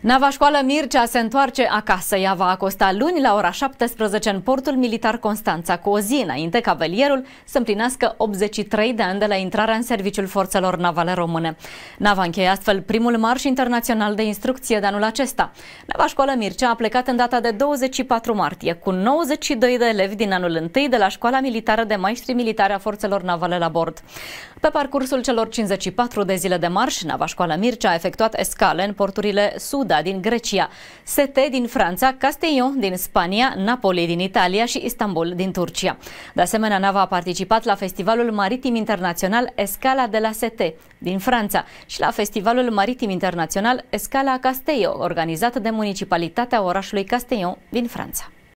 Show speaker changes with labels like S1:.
S1: Nava școală Mircea se întoarce acasă. Ea va acosta luni la ora 17 în portul militar Constanța, cu o zi înainte ca velierul să împlinească 83 de ani de la intrarea în serviciul forțelor navale române. Nava încheie astfel primul marș internațional de instrucție de anul acesta. Nava școală Mircea a plecat în data de 24 martie, cu 92 de elevi din anul 1 de la școala militară de maestri militare a forțelor navale la bord. Pe parcursul celor 54 de zile de marș, Nava școală Mircea a efectuat escale în porturile sud Buda din Grecia, Sete din Franța, Castellon din Spania, Napoli din Italia și Istanbul din Turcia. De asemenea, nava a participat la Festivalul Maritim Internațional Escala de la Sete din Franța și la Festivalul Maritim Internațional Escala Castello, organizat de municipalitatea orașului Castellon din Franța.